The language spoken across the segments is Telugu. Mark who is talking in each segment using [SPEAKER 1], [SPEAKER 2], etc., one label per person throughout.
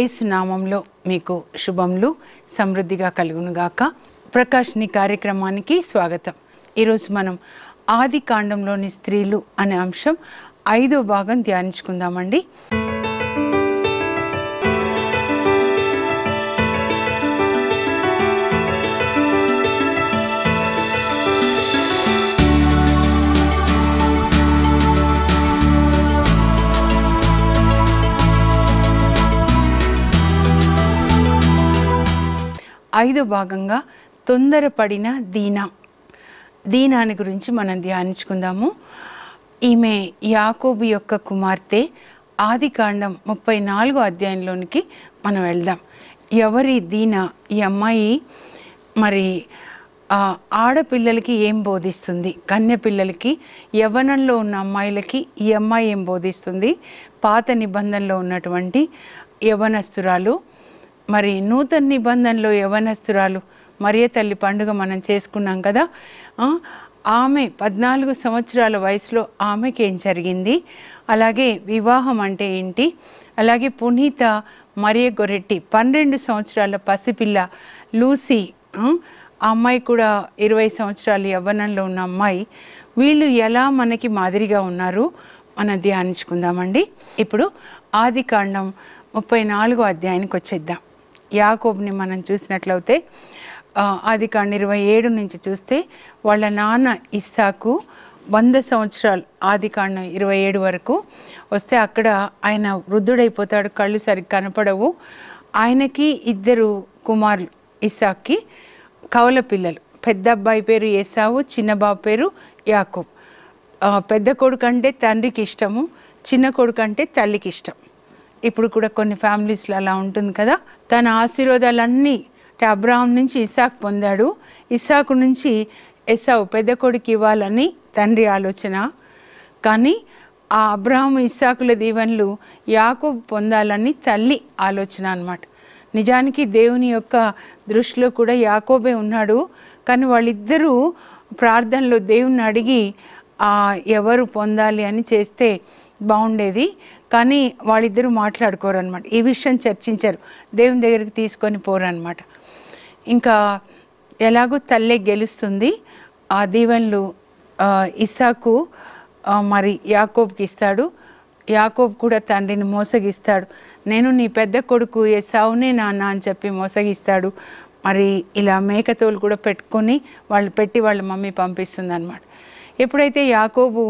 [SPEAKER 1] ఏసునామంలో మీకు శుభములు సమృద్ధిగా కలుగునుగాక ప్రకాష్ని కార్యక్రమానికి స్వాగతం ఈరోజు మనం ఆది కాండంలోని స్త్రీలు అనే అంశం ఐదో భాగం ధ్యానించుకుందామండి ఐదో భాగంగా తొందరపడిన దీనా దీనాని గురించి మనం ధ్యానించుకుందాము ఈమె యాకోబు యొక్క కుమార్తె ఆదికాండం ముప్పై నాలుగో అధ్యాయంలోనికి మనం వెళ్దాం ఎవరి దీన ఈ అమ్మాయి మరి ఆడపిల్లలకి ఏం బోధిస్తుంది కన్య పిల్లలకి యవ్వనంలో ఉన్న అమ్మాయిలకి ఈ అమ్మాయి ఏం బోధిస్తుంది పాత నిబంధనలో ఉన్నటువంటి యవ్వనస్తురాలు మరి నూతన నిబంధనలో యవనస్తురాలు మరియ తల్లి పండుగ మనం చేసుకున్నాం కదా ఆమె పద్నాలుగు సంవత్సరాల వయసులో ఆమెకి ఏం జరిగింది అలాగే వివాహం అంటే ఏంటి అలాగే పునీత మరియ గొరెట్టి పన్నెండు సంవత్సరాల పసిపిల్ల లూసీ ఆ అమ్మాయి కూడా ఇరవై సంవత్సరాలు యవ్వనంలో ఉన్న అమ్మాయి వీళ్ళు ఎలా మనకి మాదిరిగా ఉన్నారు మనం ధ్యానించుకుందామండి ఇప్పుడు ఆది కాండం ముప్పై నాలుగో అధ్యాయానికి వచ్చేద్దాం యాకోబ్ని మనం చూసినట్లయితే అది కాండ ఇరవై ఏడు నుంచి చూస్తే వాళ్ళ నాన్న ఇస్సాకు వంద సంవత్సరాలు ఆది కాండం ఇరవై ఏడు వరకు వస్తే అక్కడ ఆయన వృద్ధుడైపోతాడు కళ్ళు సరిగ్గా కనపడవు ఆయనకి ఇద్దరు కుమారులు ఇస్సాక్కి కవల పిల్లలు పెద్ద అబ్బాయి పేరు ఏసావు చిన్న బాబు పేరు యాకూబ్ పెద్ద కొడుకు అంటే తండ్రికి ఇష్టము చిన్న కొడుకు అంటే తల్లికి ఇష్టం ఇప్పుడు కూడా కొన్ని ఫ్యామిలీస్లో అలా ఉంటుంది కదా తన ఆశీర్వాదాలన్నీ అంటే అబ్రాహం నుంచి ఇసాక్ పొందాడు ఇసాకు నుంచి ఎసావు పెద్ద కొడుకు ఇవ్వాలని తండ్రి ఆలోచన కానీ ఆ అబ్రాహం ఇస్సాకుల దీవెనలు యాకు పొందాలని తల్లి ఆలోచన అనమాట నిజానికి దేవుని యొక్క దృష్టిలో కూడా యాకోబే ఉన్నాడు కానీ వాళ్ళిద్దరూ ప్రార్థనలో దేవుణ్ణి అడిగి ఎవరు పొందాలి అని చేస్తే బాగుండేది కానీ వాళ్ళిద్దరూ మాట్లాడుకోరు అనమాట ఈ విషయం చర్చించారు దేవుని దగ్గరికి తీసుకొని పోరు అనమాట ఇంకా ఎలాగో తల్లే గెలుస్తుంది ఆ దీవెన్లు ఇసాకు మరి యాకోబ్కి ఇస్తాడు యాకోబ్ కూడా తండ్రిని మోసగిస్తాడు నేను నీ పెద్ద కొడుకు ఏ సావునే నాన్న అని చెప్పి మోసగిస్తాడు మరి ఇలా మేకతోలు కూడా పెట్టుకొని వాళ్ళు పెట్టి వాళ్ళ మమ్మీ పంపిస్తుంది అనమాట ఎప్పుడైతే యాకోబు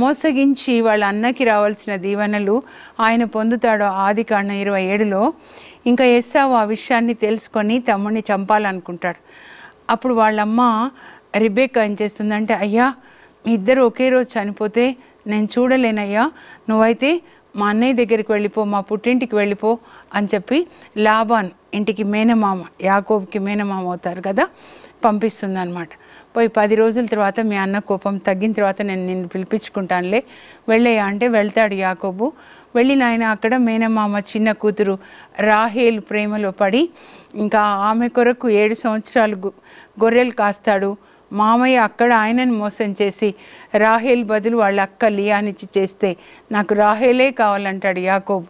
[SPEAKER 1] మోసగించి వాళ్ళ అన్నకి రావాల్సిన దీవెనలు ఆయన పొందుతాడు ఆది కాండ ఇరవై ఏడులో ఇంకా ఎస్సావు ఆ విషయాన్ని తెలుసుకొని తమ్ముడిని చంపాలనుకుంటాడు అప్పుడు వాళ్ళమ్మ రిబేక్ ఏం చేస్తుందంటే అయ్యా మీ ఇద్దరు ఒకే రోజు చనిపోతే నేను చూడలేనయ్యా నువ్వైతే మా అన్నయ్య దగ్గరికి వెళ్ళిపో మా పుట్టింటికి వెళ్ళిపో అని చెప్పి లాబాన్ ఇంటికి మేనమామ యాకోబ్కి మేనమామ అవుతారు కదా పంపిస్తుంది అనమాట పోయి పది రోజుల తర్వాత మీ అన్న కోపం తగ్గిన తర్వాత నేను నిన్ను పిలిపించుకుంటానులే వెళ్ళేయా అంటే వెళ్తాడు యాకోబు వెళ్ళిన ఆయన అక్కడ మేనమామ చిన్న కూతురు రాహేల్ ప్రేమలో పడి ఇంకా ఆమె కొరకు ఏడు సంవత్సరాలు గొర్రెలు కాస్తాడు మామయ్య అక్కడ ఆయనను మోసం చేసి రాహేల్ బదులు వాళ్ళ అక్క లియానిచ్చి చేస్తే నాకు రాహేలే కావాలంటాడు యాకోబు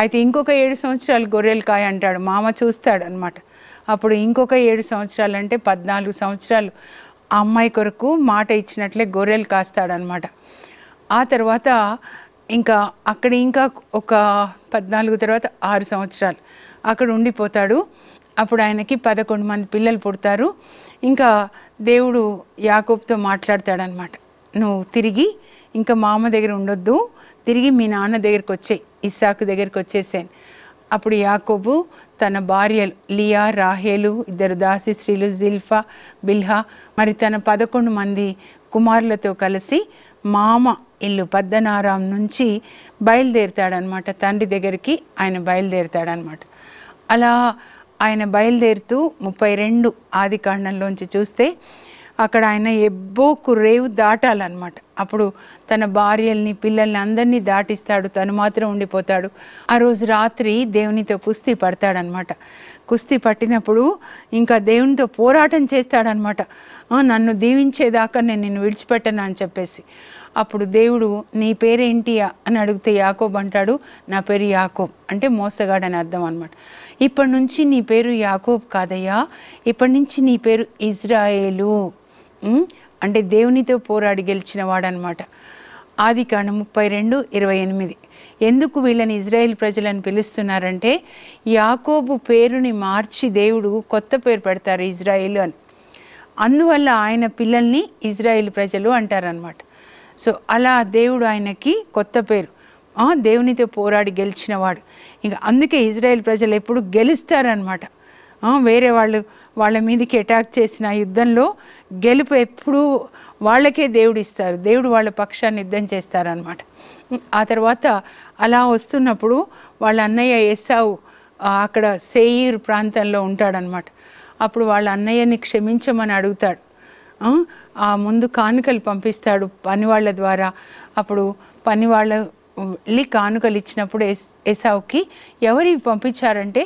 [SPEAKER 1] అయితే ఇంకొక ఏడు సంవత్సరాలు గొర్రెలు కాయ అంటాడు మామ చూస్తాడు అనమాట అప్పుడు ఇంకొక ఏడు సంవత్సరాలు అంటే పద్నాలుగు సంవత్సరాలు ఆ అమ్మాయి కొరకు మాట ఇచ్చినట్లే గొర్రెలు కాస్తాడనమాట ఆ తర్వాత ఇంకా అక్కడ ఇంకా ఒక పద్నాలుగు తర్వాత ఆరు సంవత్సరాలు అక్కడ ఉండిపోతాడు అప్పుడు ఆయనకి పదకొండు మంది పిల్లలు పుడతారు ఇంకా దేవుడు యాకోబ్తో మాట్లాడతాడనమాట నువ్వు తిరిగి ఇంకా మా అమ్మ దగ్గర ఉండొద్దు తిరిగి మీ నాన్న దగ్గరికి వచ్చాయి ఇస్సాకు దగ్గరికి వచ్చేసాను అప్పుడు యాకోబు తన భార్య లియా రాహేలు ఇద్దరు దాసి స్త్రీలు జిల్ఫా బిల్హా మరి తన పదకొండు మంది కుమారులతో కలిసి మామ ఇల్లు పద్దనారాం నుంచి బయలుదేరుతాడనమాట తండ్రి దగ్గరికి ఆయన బయలుదేరుతాడనమాట అలా ఆయన బయలుదేరుతూ ముప్పై రెండు ఆది కాండంలోంచి చూస్తే అక్కడ ఆయన ఎబ్బో కుర్రేవు దాటాలన్నమాట అప్పుడు తన భార్యల్ని పిల్లల్ని అందరినీ దాటిస్తాడు తను మాత్రం ఉండిపోతాడు ఆ రోజు రాత్రి దేవునితో కుస్తీ పడతాడనమాట కుస్తీ పట్టినప్పుడు ఇంకా దేవునితో పోరాటం చేస్తాడనమాట నన్ను దీవించేదాకా నేను నిన్ను విడిచిపెట్టను అని చెప్పేసి అప్పుడు దేవుడు నీ పేరేంటి అని అడిగితే యాకోబ్ అంటాడు నా పేరు యాకోబ్ అంటే మోసగాడని అర్థం అనమాట ఇప్పటి నుంచి నీ పేరు యాకోబ్ కాదయ్యా ఇప్పటి నుంచి నీ పేరు ఇజ్రాయేలు అంటే దేవునితో పోరాడి గెలిచిన వాడనమాట ఆది కాండ ముప్పై రెండు ఇరవై ఎనిమిది ఎందుకు వీళ్ళని ఇజ్రాయెల్ ప్రజలను పిలుస్తున్నారంటే యాకోబు పేరుని మార్చి దేవుడు కొత్త పేరు పెడతారు ఇజ్రాయిల్ అని అందువల్ల ఆయన పిల్లల్ని ఇజ్రాయిల్ ప్రజలు అంటారనమాట సో అలా దేవుడు ఆయనకి కొత్త పేరు దేవునితో పోరాడి గెలిచినవాడు ఇంకా అందుకే ఇజ్రాయెల్ ప్రజలు ఎప్పుడు గెలుస్తారనమాట వేరే వాళ్ళు వాళ్ళ మీదకి అటాక్ చేసిన యుద్ధంలో గెలుపు ఎప్పుడూ వాళ్ళకే దేవుడు ఇస్తారు దేవుడు వాళ్ళ పక్షాన్ని యుద్ధం చేస్తారనమాట ఆ తర్వాత అలా వస్తున్నప్పుడు వాళ్ళ అన్నయ్య ఎస్సావు అక్కడ సేయిర్ ప్రాంతంలో ఉంటాడనమాట అప్పుడు వాళ్ళ అన్నయ్యని క్షమించమని అడుగుతాడు ఆ ముందు కానుకలు పంపిస్తాడు పనివాళ్ళ ద్వారా అప్పుడు పనివాళ్ళ వెళ్ళి కానుకలు ఇచ్చినప్పుడు ఎస్ ఎసావుకి ఎవరి పంపించారంటే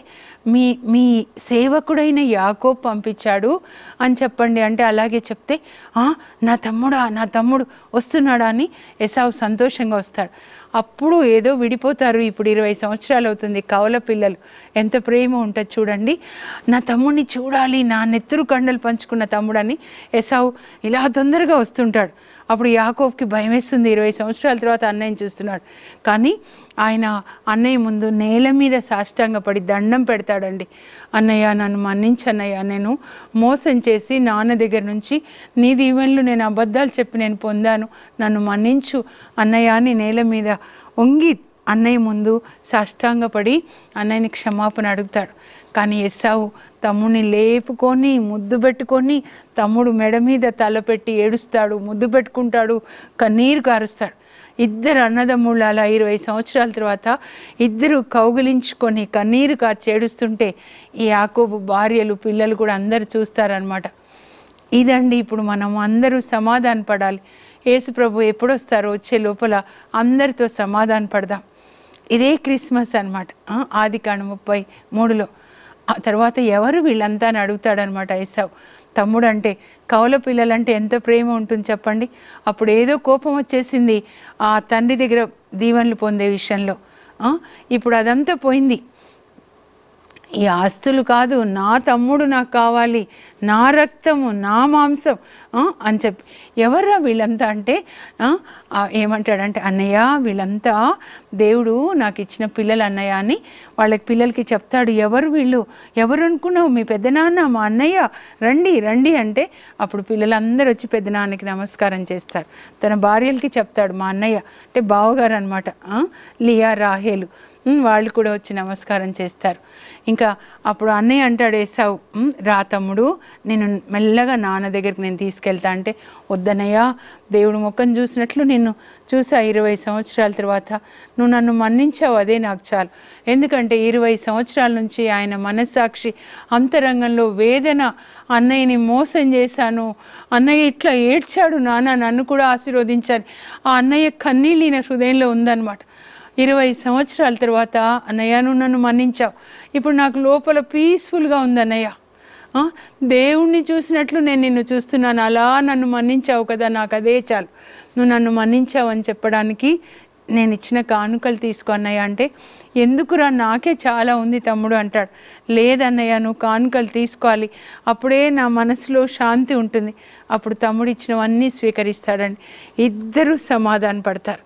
[SPEAKER 1] మీ మీ సేవకుడైన యాకో పంపించాడు అని చెప్పండి అంటే అలాగే చెప్తే నా తమ్ముడా నా తమ్ముడు వస్తున్నాడా అని ఎసావు సంతోషంగా వస్తాడు అప్పుడు ఏదో విడిపోతారు ఇప్పుడు ఇరవై సంవత్సరాలు అవుతుంది కవల పిల్లలు ఎంత ప్రేమ ఉంటుంది చూడండి నా తమ్ముడిని చూడాలి నా నెత్తురు కండలు పంచుకున్న తమ్ముడని ఎసావు ఇలా తొందరగా వస్తుంటాడు అప్పుడు యాకోబ్కి భయం వేస్తుంది ఇరవై సంవత్సరాల తర్వాత అన్నయ్యని చూస్తున్నాడు కానీ ఆయన అన్నయ్య ముందు నేల మీద సాష్టాంగపడి దండం పెడతాడండి అన్నయ్య నన్ను మన్నించన్నయ్య నేను మోసం చేసి నాన్న దగ్గర నుంచి నీ దీవెనలు నేను అబద్ధాలు చెప్పి నేను పొందాను నన్ను మన్నించు అన్నయ్యని నేల మీద వంగి అన్నయ్య ముందు సాష్టాంగపడి అన్నయ్యని క్షమాపణ అడుగుతాడు కానీ ఎస్సావు తమ్ముని లేపుకొని ముద్దు పెట్టుకొని తమ్ముడు మెడ మీద తలపెట్టి ఏడుస్తాడు ముద్దు పెట్టుకుంటాడు కన్నీరు కారుస్తాడు ఇద్దరు అన్నదమ్ముళ్ళ ఇరవై సంవత్సరాల తర్వాత ఇద్దరు కౌగిలించుకొని కన్నీరు కార్చి ఏడుస్తుంటే ఈ యాకోబు భార్యలు పిల్లలు కూడా అందరు చూస్తారనమాట ఇదండి ఇప్పుడు మనం అందరూ సమాధాన పడాలి యేసుప్రభు ఎప్పుడొస్తారో వచ్చే లోపల అందరితో సమాధాన పడదాం ఇదే క్రిస్మస్ అనమాట ఆది కాండ ముప్పై మూడులో ఆ తర్వాత ఎవరు వీళ్ళంతా అని అడుగుతాడనమాట ఏసావు తమ్ముడు అంటే కౌల పిల్లలంటే ఎంత ప్రేమ ఉంటుంది చెప్పండి అప్పుడు ఏదో కోపం వచ్చేసింది ఆ తండ్రి దగ్గర దీవెనలు పొందే విషయంలో ఇప్పుడు అదంతా పోయింది ఈ ఆస్తులు కాదు నా తమ్ముడు నాకు కావాలి నా రక్తము నా మాంసం అని చెప్పి ఎవర్రా వీళ్ళంతా అంటే ఏమంటాడంటే అన్నయ్య వీళ్ళంతా దేవుడు నాకు ఇచ్చిన పిల్లలు అన్నయ్య అని వాళ్ళకి పిల్లలకి చెప్తాడు ఎవరు వీళ్ళు ఎవరు అనుకున్నావు మీ పెద్దనాన్న మా అన్నయ్య రండి రండి అంటే అప్పుడు పిల్లలందరూ వచ్చి పెద్దనాన్నకి నమస్కారం చేస్తారు తన భార్యలకి చెప్తాడు మా అన్నయ్య అంటే బావగారు అనమాట లియా రాహేలు వాళ్ళు కూడా వచ్చి నమస్కారం చేస్తారు ఇంకా అప్పుడు అన్నయ్య అంటాడు వేసావు రా తమ్ముడు నేను మెల్లగా నాన్న దగ్గరికి నేను తీసుకెళ్తా అంటే వద్దనయ్యా దేవుడు మొక్కను చూసినట్లు నిన్ను చూసా ఇరవై సంవత్సరాల తర్వాత నువ్వు నన్ను మన్నించావు అదే నాకు చాలు ఎందుకంటే ఇరవై సంవత్సరాల నుంచి ఆయన మనస్సాక్షి అంతరంగంలో వేదన అన్నయ్యని మోసం చేశాను అన్నయ్య ఇట్లా ఏడ్చాడు నాన్న నన్ను కూడా ఆశీర్వదించాలి ఆ అన్నయ్య కన్నీళ్ళు హృదయంలో ఉందన్నమాట ఇరవై సంవత్సరాల తర్వాత అన్నయ్య నువ్వు నన్ను మన్నించావు ఇప్పుడు నాకు లోపల పీస్ఫుల్గా ఉంది అన్నయ్య దేవుణ్ణి చూసినట్లు నేను నిన్ను చూస్తున్నాను అలా నన్ను మన్నించావు కదా నాకు అదే చాలు నువ్వు నన్ను మన్నించావు అని చెప్పడానికి నేను ఇచ్చిన కానుకలు తీసుకో అన్నయ్య అంటే ఎందుకురా నాకే చాలా ఉంది తమ్ముడు అంటాడు లేదన్నయ్య నువ్వు కానుకలు తీసుకోవాలి అప్పుడే నా మనసులో శాంతి ఉంటుంది అప్పుడు తమ్ముడు ఇచ్చినవన్నీ స్వీకరిస్తాడండి ఇద్దరూ సమాధాన పడతారు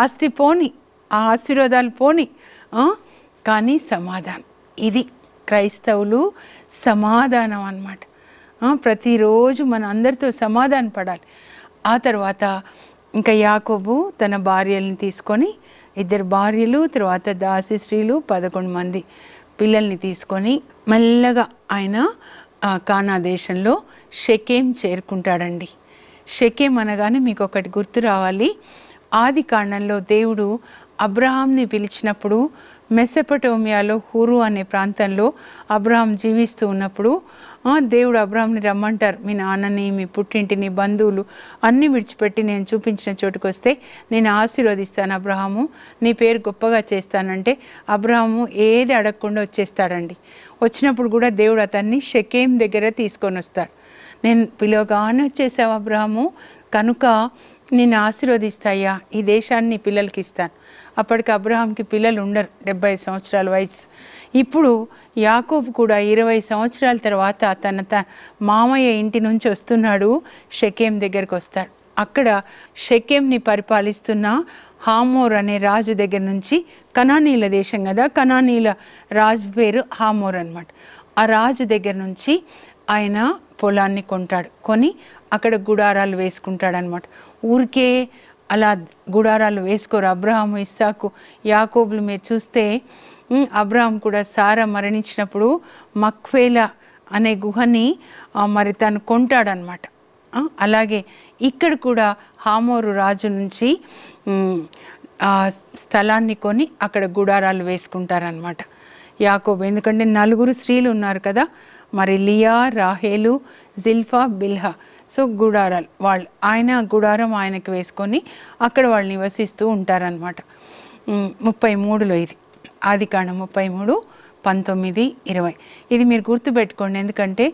[SPEAKER 1] ఆస్తి పోని ఆ ఆశీర్వాదాలు పోని కానీ సమాధానం ఇది క్రైస్తవులు సమాధానం అన్నమాట ప్రతిరోజు మన అందరితో సమాధానం పడాలి ఆ తర్వాత ఇంకా యాకోబు తన భార్యలను తీసుకొని ఇద్దరు భార్యలు తర్వాత దాసి స్త్రీలు పదకొండు మంది పిల్లల్ని తీసుకొని మెల్లగా ఆయన కానా దేశంలో షకేం చేరుకుంటాడండి షకేం అనగానే మీకు ఒకటి గుర్తు రావాలి ఆది కాండంలో దేవుడు అబ్రహాంని పిలిచినప్పుడు మెసపటోమియాలో హూరు అనే ప్రాంతంలో అబ్రహాం జీవిస్తూ ఉన్నప్పుడు దేవుడు అబ్రహాంని రమ్మంటారు మీ నాన్నని మీ పుట్టింటిని బంధువులు అన్నీ విడిచిపెట్టి నేను చూపించిన చోటుకు వస్తే నేను ఆశీర్వదిస్తాను అబ్రహాము నీ పేరు గొప్పగా చేస్తానంటే అబ్రహాము ఏది అడగకుండా వచ్చేస్తాడండి వచ్చినప్పుడు కూడా దేవుడు అతన్ని షకేం దగ్గర తీసుకొని వస్తాడు నేను పిలవగానే వచ్చేసావు అబ్రహాము కనుక నేను ఆశీర్వదిస్తాయ్యా ఈ దేశాన్ని పిల్లలకి ఇస్తాను అప్పటికి అబ్రహాంకి పిల్లలు ఉండరు డెబ్బై సంవత్సరాల వయసు ఇప్పుడు యాకోబు కూడా ఇరవై సంవత్సరాల తర్వాత తన త మామయ్య ఇంటి నుంచి వస్తున్నాడు షకేం దగ్గరకు వస్తాడు అక్కడ షకేంని పరిపాలిస్తున్న హామోర్ అనే రాజు దగ్గర నుంచి కనానీల దేశం కదా కనానీల రాజు పేరు హామోర్ అనమాట ఆ రాజు దగ్గర నుంచి ఆయన పొలాన్ని కొంటాడు కొని అక్కడ గుడారాలు వేసుకుంటాడనమాట ఊరికే అలా గుడారాలు వేసుకోరు అబ్రహం ఇస్సాకు యాకోబులు మీరు చూస్తే అబ్రహాం కూడా సారా మరణించినప్పుడు మక్వేల అనే గుహని మరి తను కొంటాడనమాట అలాగే ఇక్కడ కూడా హామోరు రాజు నుంచి ఆ స్థలాన్ని కొని అక్కడ గుడారాలు వేసుకుంటారనమాట యాకోబు ఎందుకంటే నలుగురు స్త్రీలు ఉన్నారు కదా మరి లియా రాహేలు జిల్ఫా బిల్హా సో గుడారాలు వాళ్ళు ఆయన గుడారం ఆయనకి వేసుకొని అక్కడ వాళ్ళు నివసిస్తూ ఉంటారనమాట ముప్పై మూడులో ఇది ఆది కాండ ముప్పై మూడు పంతొమ్మిది ఇరవై ఇది మీరు గుర్తుపెట్టుకోండి ఎందుకంటే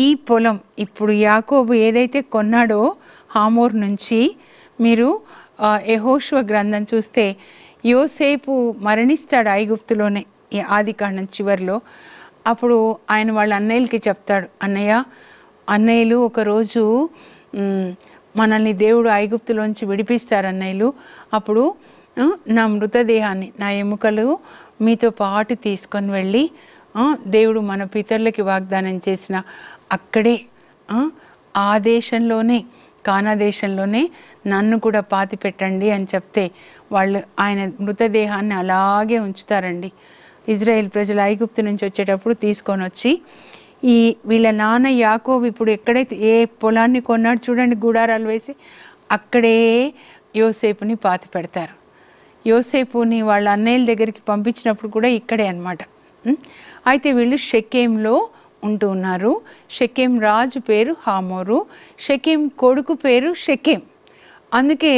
[SPEAKER 1] ఈ పొలం ఇప్పుడు యాకోబు ఏదైతే కొన్నాడో హామోర్ నుంచి మీరు యహోష్వ గ్రంథం చూస్తే యోసేపు మరణిస్తాడు ఐగుప్తులోనే ఈ ఆది కాండం చివరిలో అప్పుడు ఆయన వాళ్ళ అన్నయ్యలకి చెప్తాడు అన్నయ్య అన్నయ్యలు ఒకరోజు మనల్ని దేవుడు ఐగుప్తులోంచి విడిపిస్తారు అన్నయ్యలు అప్పుడు నా మృతదేహాన్ని నా ఎముకలు మీతో పాటు తీసుకొని వెళ్ళి దేవుడు మన పితరులకి వాగ్దానం చేసిన అక్కడే ఆ దేశంలోనే కానా దేశంలోనే నన్ను కూడా పాతి పెట్టండి అని చెప్తే వాళ్ళు ఆయన మృతదేహాన్ని అలాగే ఉంచుతారండి ఇజ్రాయెల్ ప్రజలు ఐగుప్తు నుంచి వచ్చేటప్పుడు తీసుకొని వచ్చి ఈ వీళ్ళ నాన్న యాకోబు ఇప్పుడు ఎక్కడైతే ఏ పొలాన్ని కొన్నాడు చూడండి గుడారాలు వేసి అక్కడే యోసేపుని పాతి పెడతారు యోసేపుని వాళ్ళ అన్నయ్యల దగ్గరికి పంపించినప్పుడు కూడా ఇక్కడే అనమాట అయితే వీళ్ళు షెకేంలో ఉంటూ ఉన్నారు షెకేం రాజు పేరు హామోరు షెకేం కొడుకు పేరు షెకేం అందుకే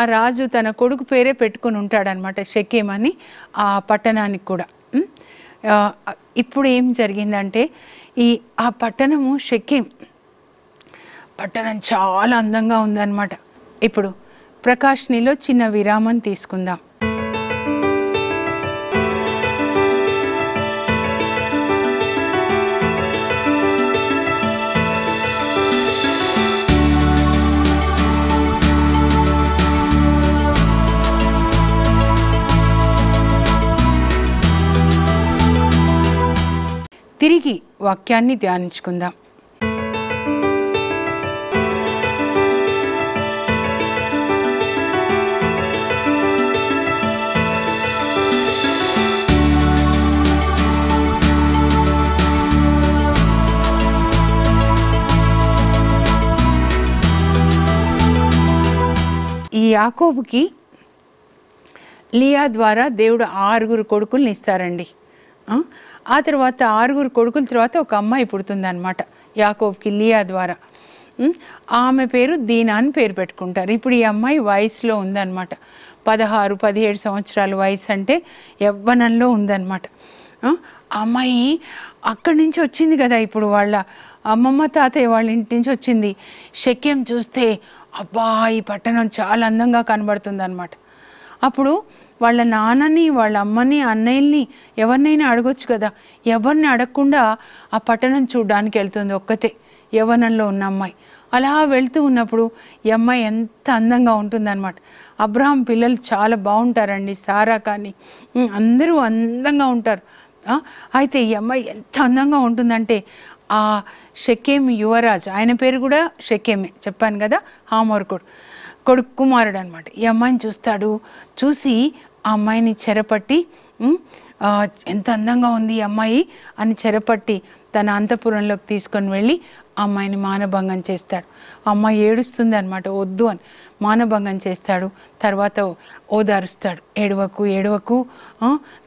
[SPEAKER 1] ఆ రాజు తన కొడుకు పేరే పెట్టుకుని ఉంటాడనమాట షెకేం అని ఆ పట్టణానికి కూడా ఇప్పుడు ఏం జరిగిందంటే ఈ ఆ పట్టణము షెకిం పట్టణం చాలా అందంగా ఉందన్నమాట ఇప్పుడు ప్రకాష్నిలో చిన్న విరామం తీసుకుందాం తిరిగి వాక్యాన్ని ధ్యానించుకుందాం ఈ యాకోబుకి లియా ద్వారా దేవుడు ఆరుగురు కొడుకుల్ని ఇస్తారండి ఆ తర్వాత ఆరుగురు కొడుకుల తర్వాత ఒక అమ్మాయి అనమాట యాకోబ్కి లియా ద్వారా ఆమె పేరు దీనా అని పేరు పెట్టుకుంటారు ఇప్పుడు ఈ అమ్మాయి వయసులో ఉందన్నమాట పదహారు పదిహేడు సంవత్సరాల వయసు అంటే యవ్వనంలో ఉందన్నమాట అమ్మాయి అక్కడి నుంచి వచ్చింది కదా ఇప్పుడు వాళ్ళ అమ్మమ్మ తాతయ్య వాళ్ళ ఇంటి నుంచి వచ్చింది శక్యం చూస్తే అబ్బా ఈ పట్టణం చాలా అందంగా కనబడుతుంది అనమాట అప్పుడు వాళ్ళ నాన్నని వాళ్ళ అమ్మని అన్నయ్యల్ని ఎవరినైనా అడగొచ్చు కదా ఎవరిని అడగకుండా ఆ పట్టణం చూడడానికి వెళ్తుంది ఒక్కతే యవనంలో ఉన్న అమ్మాయి అలా వెళ్తూ ఉన్నప్పుడు ఈ అమ్మాయి ఎంత అందంగా ఉంటుందన్నమాట అబ్రహాం పిల్లలు చాలా బాగుంటారండి సారా కానీ అందరూ అందంగా ఉంటారు అయితే ఈ అమ్మాయి ఎంత అందంగా ఉంటుందంటే ఆ షకేమ్ యువరాజ్ ఆయన పేరు కూడా షకేమే చెప్పాను కదా హామర్ కొడుకు కొడుకు కుమారుడు అనమాట ఈ అమ్మాయిని చూస్తాడు చూసి ఆ అమ్మాయిని చెరపట్టి ఎంత అందంగా ఉంది ఈ అమ్మాయి అని చెరపట్టి తన అంతఃపురంలోకి తీసుకొని వెళ్ళి అమ్మాయిని మానభంగం చేస్తాడు అమ్మాయి ఏడుస్తుంది అనమాట వద్దు అని మానభంగం చేస్తాడు తర్వాత ఓదారుస్తాడు ఏడవకు ఏడవకు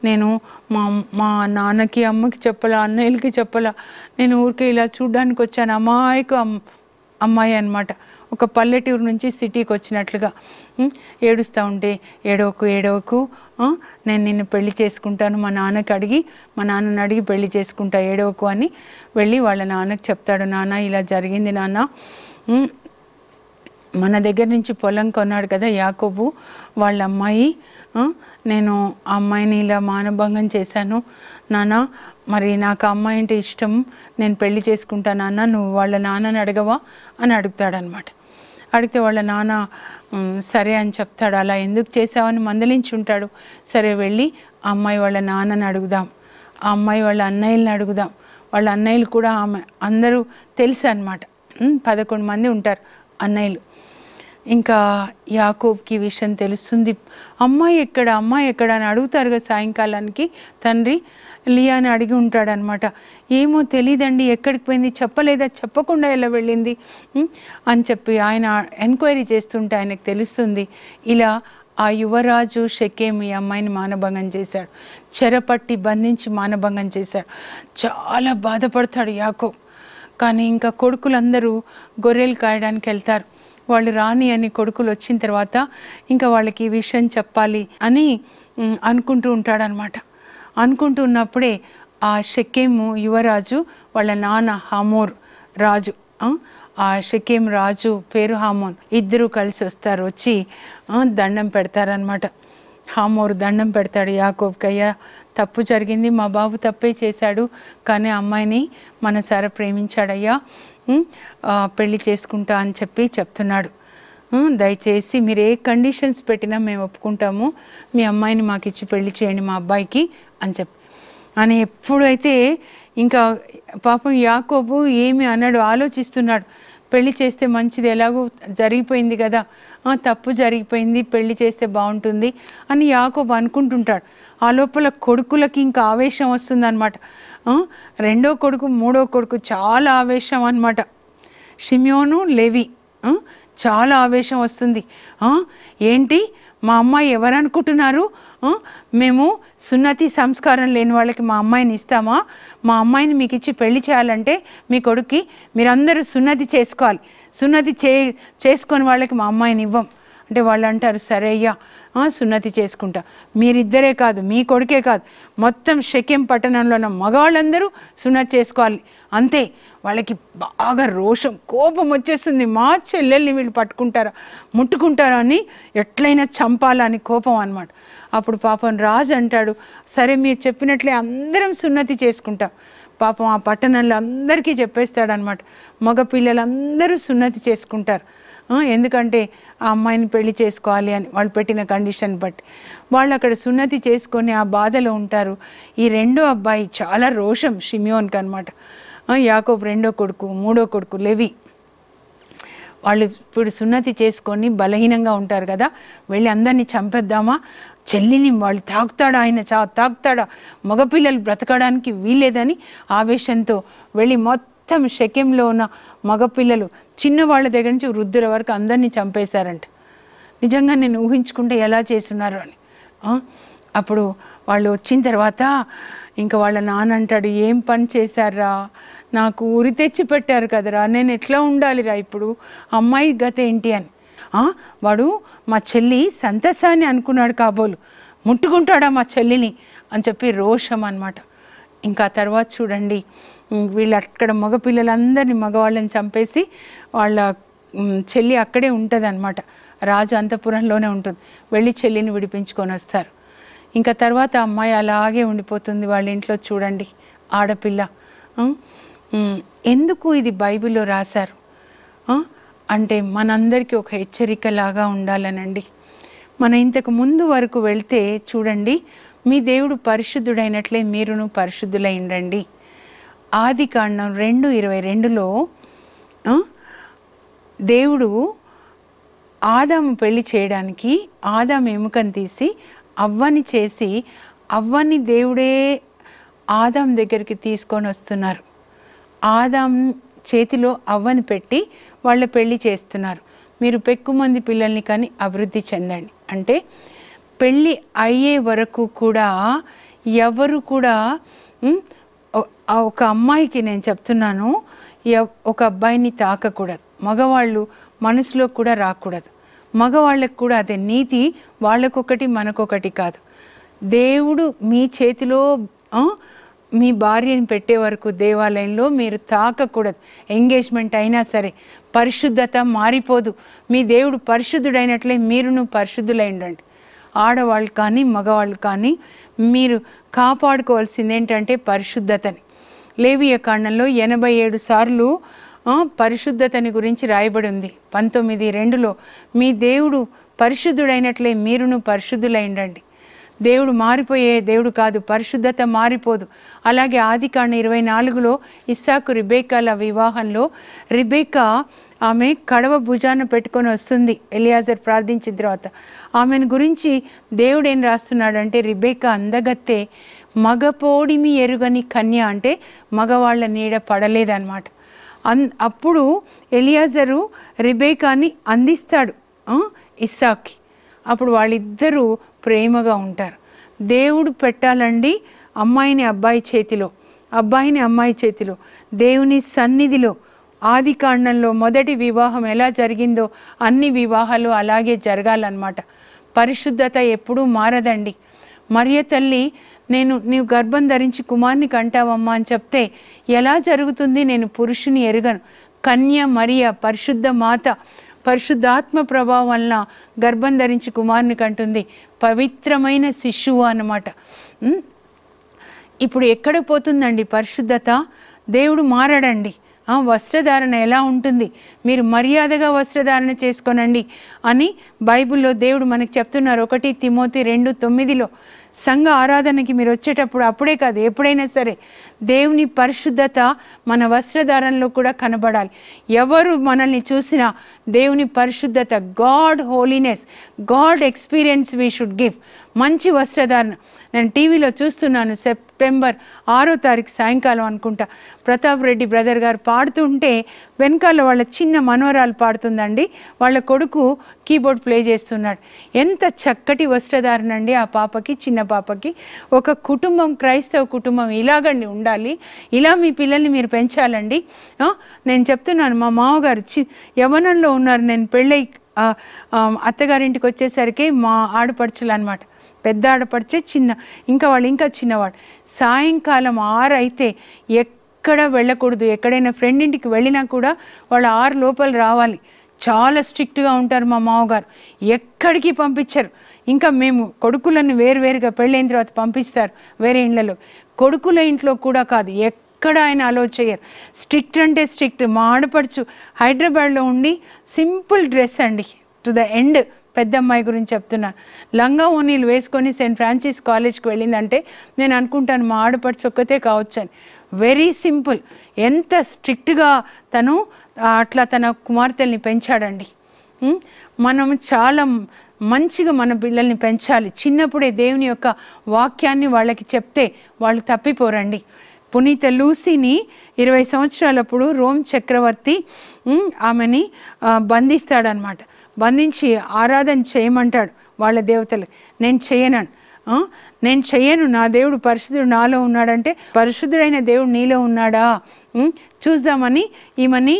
[SPEAKER 1] నేను మా మా నాన్నకి అమ్మకి చెప్పలా అన్నయ్యలకి చెప్పలా నేను ఊరికే ఇలా చూడ్డానికి వచ్చాను అమ్మాయికి అమ్మాయి అనమాట ఒక పల్లెటూరు నుంచి సిటీకి వచ్చినట్లుగా ఏడుస్తూ ఉంటే ఏడవకు ఏడవకు నేను నిన్ను పెళ్లి చేసుకుంటాను మా నాన్నకి అడిగి మా నాన్నని అడిగి పెళ్లి చేసుకుంటా ఏడవకు అని వెళ్ళి వాళ్ళ నాన్నకి చెప్తాడు నాన్న ఇలా జరిగింది నాన్న మన దగ్గర నుంచి పొలం కొన్నాడు కదా యాకోబు వాళ్ళ అమ్మాయి నేను ఆ అమ్మాయిని ఇలా మానభంగం చేశాను నాన్న మరి నాకు అమ్మాయి అంటే ఇష్టం నేను పెళ్లి చేసుకుంటా నాన్న నువ్వు వాళ్ళ నాన్నని అడగవా అని అడుగుతాడనమాట అడిగితే వాళ్ళ నాన్న సరే అని చెప్తాడు అలా ఎందుకు చేసావని మందలించి ఉంటాడు సరే వెళ్ళి అమ్మాయి వాళ్ళ నాన్నని అడుగుదాం ఆ అమ్మాయి వాళ్ళ అన్నయ్యలను అడుగుదాం వాళ్ళ అన్నయ్యలు కూడా ఆమె అందరూ తెలుసు అనమాట పదకొండు మంది ఉంటారు అన్నయ్యలు ఇంకా యాకోబ్కి విషయం తెలుస్తుంది అమ్మాయి ఎక్కడ అమ్మాయి ఎక్కడ అని అడుగుతారు సాయంకాలానికి తండ్రి లియాని అడిగి ఉంటాడనమాట ఏమో తెలియదండి ఎక్కడికి పోయింది చెప్పలేదా చెప్పకుండా ఎలా వెళ్ళింది అని చెప్పి ఆయన ఎంక్వైరీ చేస్తుంటే ఆయనకు తెలుస్తుంది ఇలా ఆ యువరాజు షకేమి ఈ అమ్మాయిని మానభంగం చేశాడు చెరపట్టి బంధించి మానభంగం చేశాడు చాలా బాధపడతాడు యాకో కానీ ఇంకా కొడుకులందరూ గొర్రెలు కాయడానికి వెళ్తారు వాళ్ళు రాని అని కొడుకులు వచ్చిన తర్వాత ఇంకా వాళ్ళకి ఈ విషయం చెప్పాలి అని అనుకుంటూ ఉంటాడనమాట అనుకుంటూ ఉన్నప్పుడే ఆ షకేము యువరాజు వాళ్ళ నాన్న హామోర్ రాజు ఆ షకేం రాజు పేరు హామోన్ ఇద్దరూ కలిసి వస్తారు వచ్చి దండం పెడతారనమాట హామోర్ దండం పెడతాడు యాకోబ్కయ్యా తప్పు జరిగింది మా బాబు తప్పే చేశాడు కానీ అమ్మాయిని మన మనసారా ప్రేమించాడయ్యా పెళ్ళి చేసుకుంటా అని చెప్పి చెప్తున్నాడు దయచేసి మీరు ఏ కండిషన్స్ పెట్టినా మేము ఒప్పుకుంటాము మీ అమ్మాయిని మాకు ఇచ్చి పెళ్లి చేయండి మా అబ్బాయికి అని చెప్పి అని ఎప్పుడైతే ఇంకా పాపం యాకోబు ఏమి అన్నాడు ఆలోచిస్తున్నాడు పెళ్లి చేస్తే మంచిది ఎలాగో జరిగిపోయింది కదా తప్పు జరిగిపోయింది పెళ్లి చేస్తే బాగుంటుంది అని యాకోబు అనుకుంటుంటాడు ఆ లోపల కొడుకులకి ఇంకా ఆవేశం అనమాట రెండో కొడుకు మూడో కొడుకు చాలా ఆవేశం అనమాట షిమ్యోను లెవి చాలా ఆవేశం వస్తుంది ఏంటి మా అమ్మాయి ఎవరు అనుకుంటున్నారు మేము సున్నతి సంస్కారం లేని వాళ్ళకి మా అమ్మాయిని ఇస్తామా మా అమ్మాయిని మీకు ఇచ్చి పెళ్లి చేయాలంటే మీ కొడుక్కి మీరందరూ సున్నతి చేసుకోవాలి సున్నతి చే చేసుకొని వాళ్ళకి మా అమ్మాయిని ఇవ్వం అంటే వాళ్ళు అంటారు సరేయ్యా సున్నతి చేసుకుంటా మీరిద్దరే కాదు మీ కొడుకే కాదు మొత్తం షకెం పట్టణంలో ఉన్న మగవాళ్ళందరూ సున్నతి చేసుకోవాలి అంతే వాళ్ళకి బాగా రోషం కోపం వచ్చేస్తుంది మా చెల్లెల్ని వీళ్ళు పట్టుకుంటారా ముట్టుకుంటారా అని ఎట్లయినా చంపాలని కోపం అనమాట అప్పుడు పాపం రాజు అంటాడు సరే మీరు చెప్పినట్లే అందరం సున్నతి చేసుకుంటాం పాపం ఆ పట్టణంలో అందరికీ చెప్పేస్తాడనమాట మగ పిల్లలందరూ సున్నతి చేసుకుంటారు ఎందుకంటే ఆ అమ్మాయిని పెళ్లి చేసుకోవాలి అని వాళ్ళు పెట్టిన కండిషన్ బట్టి వాళ్ళు అక్కడ సున్నతి చేసుకొని ఆ బాధలో ఉంటారు ఈ రెండో అబ్బాయి చాలా రోషం షిమియోన్కి అనమాట యాకోబ్ రెండో కొడుకు మూడో కొడుకు లెవి వాళ్ళు ఇప్పుడు సున్నతి చేసుకొని బలహీనంగా ఉంటారు కదా వెళ్ళి అందరినీ చంపేద్దామా చెల్లిని వాళ్ళు తాకుతాడా ఆయన చా తాకుతాడా మగపిల్లలు బ్రతకడానికి వీలేదని ఆవేశంతో వెళ్ళి మొత్తం శక్యంలో ఉన్న మగపిల్లలు చిన్నవాళ్ళ దగ్గర నుంచి వృద్ధుల వరకు అందరినీ చంపేశారంట నిజంగా నేను ఊహించుకుంటే ఎలా చేస్తున్నారు అని అప్పుడు వాళ్ళు వచ్చిన తర్వాత ఇంకా వాళ్ళ నాన్న అంటాడు ఏం పని చేశారా నాకు ఉరి తెచ్చి పెట్టారు కదరా నేను ఎట్లా ఉండాలిరా ఇప్పుడు అమ్మాయి గత ఏంటి అని వాడు మా చెల్లి సంతసాన్ని అనుకున్నాడు కాబోలు ముట్టుకుంటాడా మా చెల్లిని అని చెప్పి రోషం అనమాట ఇంకా తర్వాత చూడండి వీళ్ళు అక్కడ మగపిల్లలందరినీ మగవాళ్ళని చంపేసి వాళ్ళ చెల్లి అక్కడే ఉంటుంది అనమాట రాజు అంతపురంలోనే ఉంటుంది వెళ్ళి చెల్లిని విడిపించుకొని వస్తారు ఇంకా తర్వాత అమ్మాయి అలాగే ఉండిపోతుంది వాళ్ళ ఇంట్లో చూడండి ఆడపిల్ల ఎందుకు ఇది బైబిల్లో రాశారు అంటే మనందరికీ ఒక హెచ్చరికలాగా ఉండాలనండి మన ఇంతకు ముందు వరకు వెళ్తే చూడండి మీ దేవుడు పరిశుద్ధుడైనట్లే మీరును పరిశుద్ధులైండండి ఆది కాండం రెండు ఇరవై రెండులో దేవుడు ఆదాము పెళ్లి చేయడానికి ఆదాము ఎముకని తీసి అవ్వని చేసి అవ్వని దేవుడే ఆదాం దగ్గరికి తీసుకొని వస్తున్నారు ఆదాం చేతిలో అవ్వని పెట్టి వాళ్ళ పెళ్లి చేస్తున్నారు మీరు పెక్కుమంది పిల్లల్ని కానీ అభివృద్ధి చెందండి అంటే పెళ్ళి అయ్యే వరకు కూడా ఎవరు కూడా ఒక అమ్మాయికి నేను చెప్తున్నాను ఒక అబ్బాయిని తాకకూడదు మగవాళ్ళు మనసులో కూడా రాకూడదు మగవాళ్ళకు కూడా అదే నీతి వాళ్ళకొకటి మనకొకటి కాదు దేవుడు మీ చేతిలో మీ భార్యని పెట్టే వరకు దేవాలయంలో మీరు తాకకూడదు ఎంగేజ్మెంట్ అయినా సరే పరిశుద్ధత మారిపోదు మీ దేవుడు పరిశుద్ధుడైనట్లే మీరును పరిశుద్ధులై ఉండండి ఆడవాళ్ళు కానీ మగవాళ్ళు కానీ మీరు కాపాడుకోవాల్సింది ఏంటంటే పరిశుద్ధతని లేవియ కాండంలో ఎనభై ఏడు సార్లు పరిశుద్ధతని గురించి రాయబడి ఉంది పంతొమ్మిది రెండులో మీ దేవుడు పరిశుద్ధుడైనట్లే మీరును పరిశుద్ధులై ఉండండి దేవుడు మారిపోయే దేవుడు కాదు పరిశుద్ధత మారిపోదు అలాగే ఆది కాండ ఇరవై నాలుగులో ఇస్సాకు రిబేకాల వివాహంలో రిబేకా ఆమె కడవ భుజాన పెట్టుకొని వస్తుంది ఎలియాజర్ ప్రార్థించిన తర్వాత ఆమెను గురించి దేవుడు ఏం రాస్తున్నాడంటే రిబేకా అందగత్తే మగపోడిమి ఎరుగని కన్య అంటే మగవాళ్ళ నీడ పడలేదన్నమాట అన్ అప్పుడు ఎలియాజరు రిబేకాని అందిస్తాడు ఇస్సాక్కి అప్పుడు వాళ్ళిద్దరూ ప్రేమగా ఉంటారు దేవుడు పెట్టాలండి అమ్మాయిని అబ్బాయి చేతిలో అబ్బాయిని అమ్మాయి చేతిలో దేవుని సన్నిధిలో ఆది కాండంలో మొదటి వివాహం ఎలా జరిగిందో అన్ని వివాహాలు అలాగే జరగాలన్నమాట పరిశుద్ధత ఎప్పుడూ మారదండి మరియ తల్లి నేను నీవు గర్భం ధరించి కుమార్ని కంటావమ్మా అని చెప్తే ఎలా జరుగుతుంది నేను పురుషుని ఎరగను కన్య మరియ పరిశుద్ధ మాత పరిశుద్ధాత్మ ప్రభావం వలన గర్భం ధరించి కుమారుని కంటుంది పవిత్రమైన శిశువు అన్నమాట ఇప్పుడు ఎక్కడ పోతుందండి పరిశుద్ధత దేవుడు మారడండి వస్త్రధారణ ఎలా ఉంటుంది మీరు మర్యాదగా వస్త్రధారణ చేసుకోనండి అని బైబిల్లో దేవుడు మనకు చెప్తున్నారు ఒకటి తిమోతి రెండు తొమ్మిదిలో సంఘ ఆరాధనకి మీరు వచ్చేటప్పుడు అప్పుడే కాదు ఎప్పుడైనా సరే దేవుని పరిశుద్ధత మన వస్త్రధారణలో కూడా కనబడాలి ఎవరు మనల్ని చూసినా దేవుని పరిశుద్ధత God holiness God experience we should give మంచి వస్త్రధారణ నేను టీవీలో చూస్తున్నాను సెప్టెంబర్ ఆరో తారీఖు సాయంకాలం అనుకుంటా ప్రతాప్ రెడ్డి బ్రదర్ గారు పాడుతుంటే వెనకాల వాళ్ళ చిన్న మనోరాలు పాడుతుందండి వాళ్ళ కొడుకు కీబోర్డ్ ప్లే చేస్తున్నాడు ఎంత చక్కటి వస్త్రధారణ అండి ఆ పాపకి చిన్న పాపకి ఒక కుటుంబం క్రైస్తవ కుటుంబం ఇలాగండి ఉండాలి ఇలా మీ పిల్లల్ని మీరు పెంచాలండి నేను చెప్తున్నాను మా మామగారు చి యవనంలో ఉన్నారు నేను పెళ్ళై అత్తగారింటికి వచ్చేసరికి మా ఆడపడుచులు అనమాట పెద్ద ఆడపడిచే చిన్న ఇంకా వాళ్ళు ఇంకా చిన్నవాడు సాయంకాలం ఆరు అయితే ఎక్కడ వెళ్ళకూడదు ఎక్కడైనా ఫ్రెండ్ ఇంటికి వెళ్ళినా కూడా వాళ్ళు ఆరు లోపల రావాలి చాలా స్ట్రిక్ట్గా ఉంటారు మా మామగారు ఎక్కడికి పంపించరు ఇంకా మేము కొడుకులను వేరువేరుగా పెళ్ళైన తర్వాత పంపిస్తారు వేరే ఇండ్లలో కొడుకుల ఇంట్లో కూడా కాదు ఎక్కడ ఆయన అలో చేయరు స్ట్రిక్ట్ అంటే స్ట్రిక్ట్ మా ఆడపడుచు హైదరాబాద్లో ఉండి సింపుల్ డ్రెస్ అండి టు ద ఎండ్ పెద్దమ్మాయి గురించి చెప్తున్నాను లంగా ఓనీలు వేసుకొని సెయింట్ ఫ్రాన్సిస్ కాలేజ్కి వెళ్ళిందంటే నేను అనుకుంటాను మా ఆడపడి చొక్కతే కావచ్చు అని వెరీ సింపుల్ ఎంత స్ట్రిక్ట్గా తను అట్లా తన కుమార్తెల్ని పెంచాడండి మనం చాలా మంచిగా మన పిల్లల్ని పెంచాలి చిన్నప్పుడే దేవుని యొక్క వాక్యాన్ని వాళ్ళకి చెప్తే వాళ్ళు తప్పిపోరండి పునీత లూసీని ఇరవై సంవత్సరాలప్పుడు రోమ్ చక్రవర్తి ఆమెని బంధిస్తాడనమాట బంధించి ఆరాధన చేయమంటాడు వాళ్ళ దేవతలు నేను చేయనను నేను చెయ్యను నా దేవుడు పరిశుద్ధుడు నాలో ఉన్నాడంటే పరిశుద్ధుడైన దేవుడు నీలో ఉన్నాడా చూద్దామని ఈమని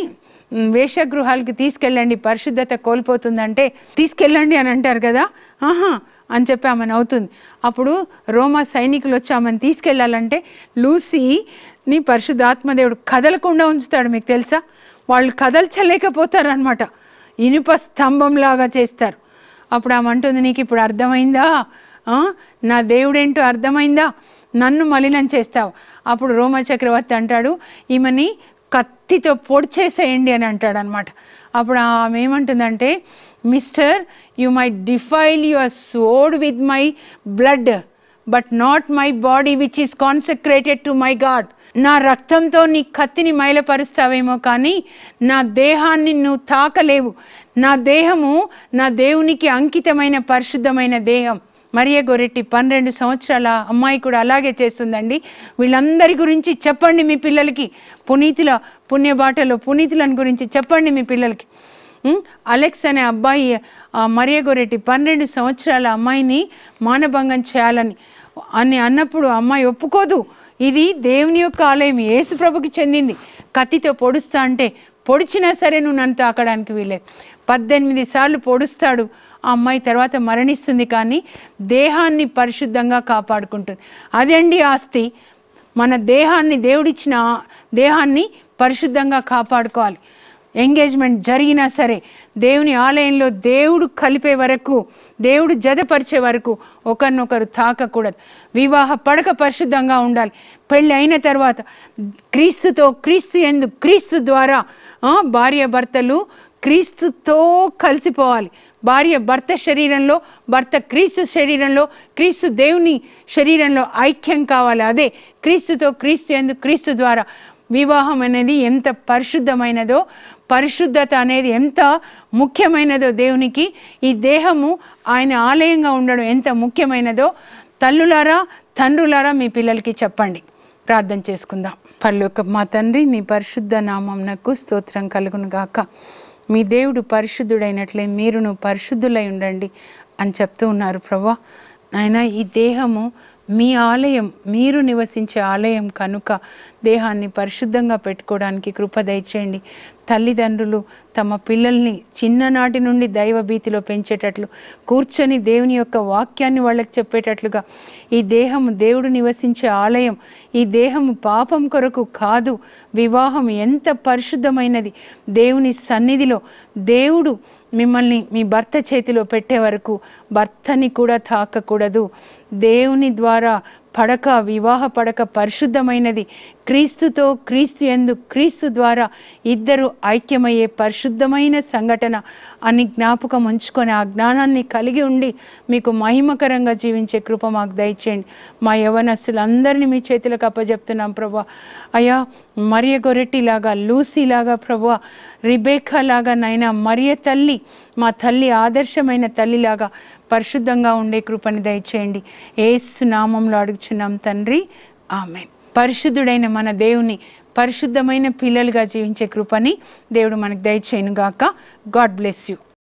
[SPEAKER 1] వేషగృహాలకి తీసుకెళ్ళండి పరిశుద్ధత కోల్పోతుందంటే తీసుకెళ్ళండి అని అంటారు కదా ఆహా అని చెప్పి ఆమెను అవుతుంది అప్పుడు రోమా సైనికులు వచ్చి ఆమెను తీసుకెళ్ళాలంటే లూసీని పరిశుద్ధాత్మదేవుడు కదలకుండా ఉంచుతాడు మీకు తెలుసా వాళ్ళు కదల్చలేకపోతారనమాట ఇనుప స్తంభంలాగా చేస్తారు అప్పుడు ఆమంటుంది నీకు ఇప్పుడు అర్థమైందా నా దేవుడేంటో అర్థమైందా నన్ను మలినం చేస్తావు అప్పుడు రోమ చక్రవర్తి అంటాడు ఈమెని కత్తితో పొడిచేసేయండి అని అంటాడు అనమాట అప్పుడు ఆమె ఏమంటుందంటే mister you may defile your sword with my blood but not my body which is consecrated to my God నా రక్తంతో నీ కత్తిని మైలపరుస్తావేమో కానీ నా దేహాన్ని నువ్వు తాకలేవు నా దేహము నా దేవునికి అంకితమైన పరిశుద్ధమైన దేహం మరియ గొరెట్టి పన్నెండు సంవత్సరాల అమ్మాయి కూడా అలాగే చేస్తుందండి వీళ్ళందరి గురించి చెప్పండి మీ పిల్లలకి పునీతుల పుణ్యబాటలో పునీతులను గురించి చెప్పండి మీ పిల్లలకి అలెక్స్ అనే అబ్బాయి మరియ గొరెట్టి పన్నెండు సంవత్సరాల అమ్మాయిని మానభంగం చేయాలని అని అన్నప్పుడు అమ్మాయి ఒప్పుకోదు ఇది దేవుని యొక్క ఆలయం యేసు ప్రభుకి చెందింది కత్తితో పొడుస్తా అంటే పొడిచినా సరే నువ్వు నన్ను తాకడానికి వీలే పద్దెనిమిది సార్లు పొడుస్తాడు ఆ అమ్మాయి తర్వాత మరణిస్తుంది కానీ దేహాన్ని పరిశుద్ధంగా కాపాడుకుంటుంది అదండి ఆస్తి మన దేహాన్ని దేవుడిచ్చిన దేహాన్ని పరిశుద్ధంగా కాపాడుకోవాలి ఎంగేజ్మెంట్ జరిగినా సరే దేవుని ఆలయంలో దేవుడు కలిపే వరకు దేవుడు జతపరిచే వరకు ఒకరినొకరు తాకకూడదు వివాహ పడక పరిశుద్ధంగా ఉండాలి పెళ్ళి అయిన తర్వాత క్రీస్తుతో క్రీస్తు ఎందు క్రీస్తు ద్వారా భార్య భర్తలు క్రీస్తుతో కలిసిపోవాలి భార్య భర్త శరీరంలో భర్త క్రీస్తు శరీరంలో క్రీస్తు దేవుని శరీరంలో ఐక్యం కావాలి అదే క్రీస్తుతో క్రీస్తు ఎందు క్రీస్తు ద్వారా వివాహం అనేది ఎంత పరిశుద్ధమైనదో పరిశుద్ధత అనేది ఎంత ముఖ్యమైనదో దేవునికి ఈ దేహము ఆయన ఆలయంగా ఉండడం ఎంత ముఖ్యమైనదో తల్లులారా తండ్రులారా మీ పిల్లలకి చెప్పండి ప్రార్థన చేసుకుందాం పర్లోక మా తండ్రి మీ పరిశుద్ధ నామంనకు స్తోత్రం కలుగును గాక మీ దేవుడు పరిశుద్ధుడైనట్లే మీరును పరిశుద్ధులై ఉండండి అని చెప్తూ ఉన్నారు ప్రభా ఆయన ఈ దేహము మీ ఆలయం మీరు నివసించే ఆలయం కనుక దేహాన్ని పరిశుద్ధంగా పెట్టుకోవడానికి కృప దయచేయండి తల్లిదండ్రులు తమ పిల్లల్ని చిన్ననాటి నుండి దైవభీతిలో పెంచేటట్లు కూర్చొని దేవుని యొక్క వాక్యాన్ని వాళ్ళకి చెప్పేటట్లుగా ఈ దేహము దేవుడు నివసించే ఆలయం ఈ దేహము పాపం కొరకు కాదు వివాహం ఎంత పరిశుద్ధమైనది దేవుని సన్నిధిలో దేవుడు మిమ్మల్ని మీ భర్త చేతిలో పెట్టే వరకు భర్తని కూడా తాకకూడదు దేవుని ద్వారా పడక వివాహ పడక పరిశుద్ధమైనది క్రీస్తుతో క్రీస్తు ఎందు క్రీస్తు ద్వారా ఇద్దరు ఐక్యమయ్యే పరిశుద్ధమైన సంఘటన అని జ్ఞాపకం ఉంచుకొని ఆ జ్ఞానాన్ని కలిగి ఉండి మీకు మహిమకరంగా జీవించే కృప మాకు దయచేయండి మా యవనస్సులందరినీ మీ చేతులకు అప్పజెప్తున్నాం ప్రభు అయ్యా మరియ గొరెట్టిలాగా లూసీలాగా ప్రభు రిబేఖాలాగా నైనా మరియ తల్లి మా తల్లి ఆదర్శమైన తల్లిలాగా పరిశుద్ధంగా ఉండే కృపని దయచేయండి ఏసు నామంలో అడుగుచున్నాం తండ్రి ఆమె పరిశుద్ధుడైన మన దేవుని పరిశుద్ధమైన పిల్లలుగా జీవించే కృపని దేవుడు మనకు గాక గాడ్ బ్లెస్ యూ